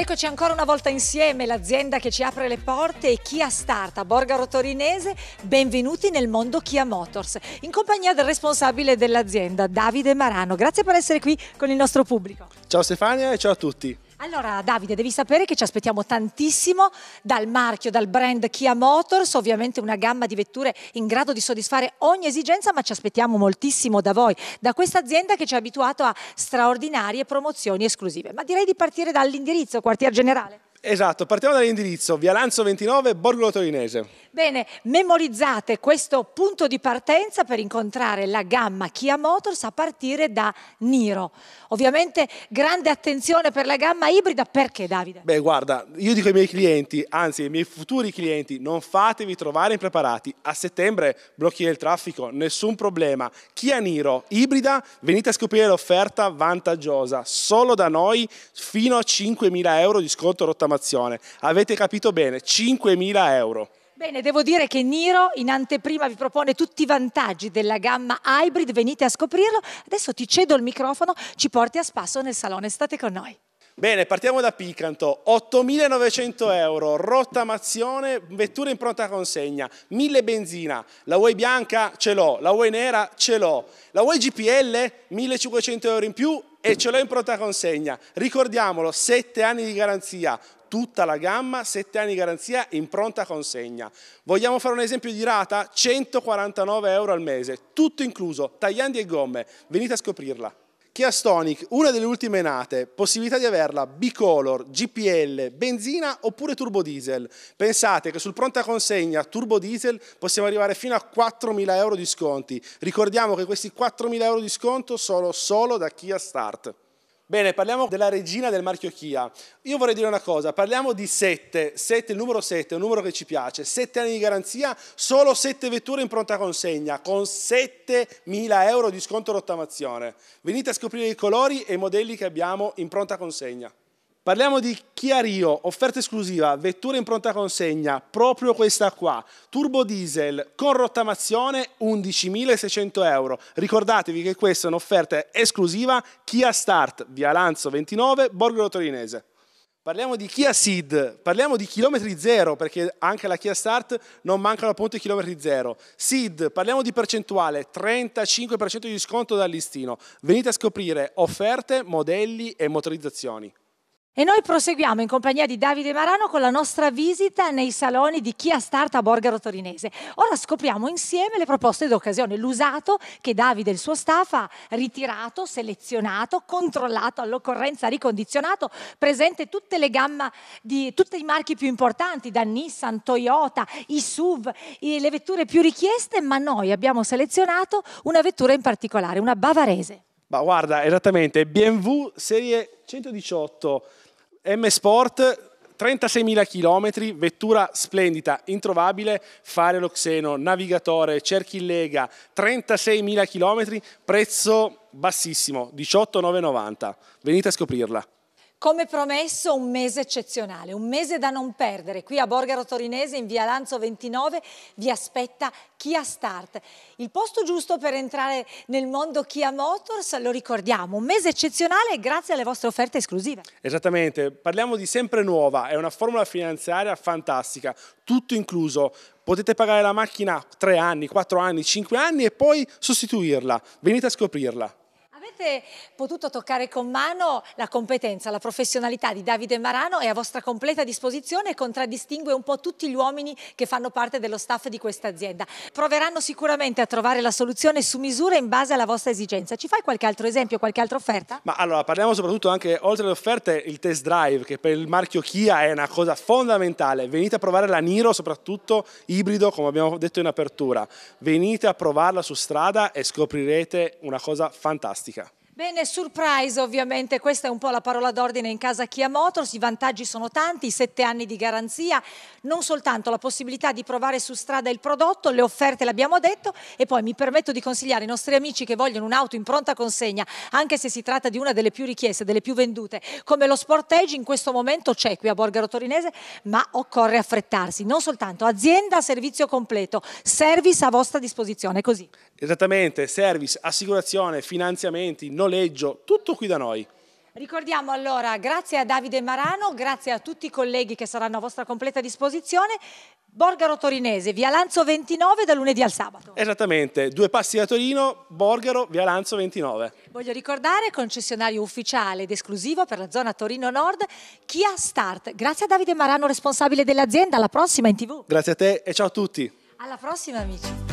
Ed eccoci ancora una volta insieme, l'azienda che ci apre le porte e Kia Start a Borgaro Torinese. Benvenuti nel mondo Kia Motors, in compagnia del responsabile dell'azienda, Davide Marano. Grazie per essere qui con il nostro pubblico. Ciao Stefania e ciao a tutti. Allora Davide, devi sapere che ci aspettiamo tantissimo dal marchio, dal brand Kia Motors, ovviamente una gamma di vetture in grado di soddisfare ogni esigenza, ma ci aspettiamo moltissimo da voi, da questa azienda che ci ha abituato a straordinarie promozioni esclusive. Ma direi di partire dall'indirizzo, quartier generale. Esatto, partiamo dall'indirizzo, Via Lanzo 29, Borgo Torinese. Bene, memorizzate questo punto di partenza per incontrare la gamma Kia Motors a partire da Niro. Ovviamente grande attenzione per la gamma ibrida, perché Davide? Beh guarda, io dico ai miei clienti, anzi ai miei futuri clienti, non fatevi trovare impreparati. A settembre blocchi il traffico, nessun problema. Kia Niro, ibrida, venite a scoprire l'offerta vantaggiosa, solo da noi fino a 5.000 euro di sconto rottamato rottamazione. Avete capito bene, 5.000 euro. Bene, devo dire che Niro in anteprima vi propone tutti i vantaggi della gamma hybrid, venite a scoprirlo. Adesso ti cedo il microfono, ci porti a spasso nel salone, state con noi. Bene, partiamo da Picanto, 8.900 euro, rottamazione, vettura in pronta consegna, 1000 benzina, la vuoi bianca? Ce l'ho, la vuoi nera? Ce l'ho, la vuoi GPL? 1.500 euro in più e ce l'ho in pronta consegna. Ricordiamolo, 7 anni di garanzia, tutta la gamma, 7 anni di garanzia in pronta consegna. Vogliamo fare un esempio di rata? 149 euro al mese, tutto incluso, tagliandi e gomme, venite a scoprirla. Kia Stonic, una delle ultime nate, possibilità di averla bicolor, GPL, benzina oppure turbo diesel. Pensate che sul pronta consegna turbo diesel possiamo arrivare fino a 4.000 euro di sconti. Ricordiamo che questi 4.000 euro di sconto sono solo da Kia Start. Bene, parliamo della regina del marchio Kia. Io vorrei dire una cosa, parliamo di 7, 7, il numero 7 è un numero che ci piace, 7 anni di garanzia, solo 7 vetture in pronta consegna, con 7.000 euro di sconto rottamazione. Venite a scoprire i colori e i modelli che abbiamo in pronta consegna. Parliamo di Chiario, offerta esclusiva, vettura in pronta consegna, proprio questa qua, turbo diesel con rottamazione 11.600 euro. Ricordatevi che questa è un'offerta esclusiva Kia Start, via Lanzo 29, Borgo Torinese. Parliamo di Kia Seed, parliamo di chilometri zero perché anche alla Kia Start non mancano appunto i chilometri zero. Seed, parliamo di percentuale, 35% di sconto dal listino. Venite a scoprire offerte, modelli e motorizzazioni. E noi proseguiamo in compagnia di Davide Marano con la nostra visita nei saloni di Kia Start a Borgaro Torinese. Ora scopriamo insieme le proposte d'occasione, l'usato che Davide e il suo staff ha ritirato, selezionato, controllato, all'occorrenza ricondizionato, presente tutte le gamma di tutti i marchi più importanti, da Nissan, Toyota, i SUV, le vetture più richieste, ma noi abbiamo selezionato una vettura in particolare, una bavarese. Ma guarda, esattamente, BMW serie 118 M Sport 36.000 km, vettura splendida, introvabile, fare lo xeno, navigatore, cerchi in lega, 36.000 km, prezzo bassissimo, 18,990. Venite a scoprirla. Come promesso un mese eccezionale, un mese da non perdere. Qui a Borgaro Torinese in via Lanzo 29 vi aspetta Kia Start. Il posto giusto per entrare nel mondo Kia Motors, lo ricordiamo, un mese eccezionale grazie alle vostre offerte esclusive. Esattamente, parliamo di sempre nuova, è una formula finanziaria fantastica, tutto incluso. Potete pagare la macchina 3 anni, 4 anni, 5 anni e poi sostituirla. Venite a scoprirla avete potuto toccare con mano la competenza, la professionalità di Davide Marano è a vostra completa disposizione e contraddistingue un po' tutti gli uomini che fanno parte dello staff di questa azienda. Proveranno sicuramente a trovare la soluzione su misura in base alla vostra esigenza. Ci fai qualche altro esempio, qualche altra offerta? Ma allora parliamo soprattutto anche, oltre alle offerte, il test drive che per il marchio Kia è una cosa fondamentale. Venite a provare la Niro, soprattutto ibrido come abbiamo detto in apertura. Venite a provarla su strada e scoprirete una cosa fantastica. Bene, surprise ovviamente, questa è un po' la parola d'ordine in casa Kia Motors, i vantaggi sono tanti, sette anni di garanzia, non soltanto la possibilità di provare su strada il prodotto, le offerte l'abbiamo detto e poi mi permetto di consigliare i nostri amici che vogliono un'auto in pronta consegna, anche se si tratta di una delle più richieste, delle più vendute, come lo Sportage in questo momento c'è qui a Borgaro Torinese, ma occorre affrettarsi, non soltanto azienda, servizio completo, service a vostra disposizione, così. Esattamente, service, assicurazione, finanziamenti, non noleggio, tutto qui da noi. Ricordiamo allora, grazie a Davide Marano, grazie a tutti i colleghi che saranno a vostra completa disposizione, Borgaro Torinese, via Lanzo 29 da lunedì al sabato. Esattamente, due passi da Torino, Borgaro, via Lanzo 29. Voglio ricordare concessionario ufficiale ed esclusivo per la zona Torino Nord, Kia Start. Grazie a Davide Marano, responsabile dell'azienda, alla prossima in tv. Grazie a te e ciao a tutti. Alla prossima amici.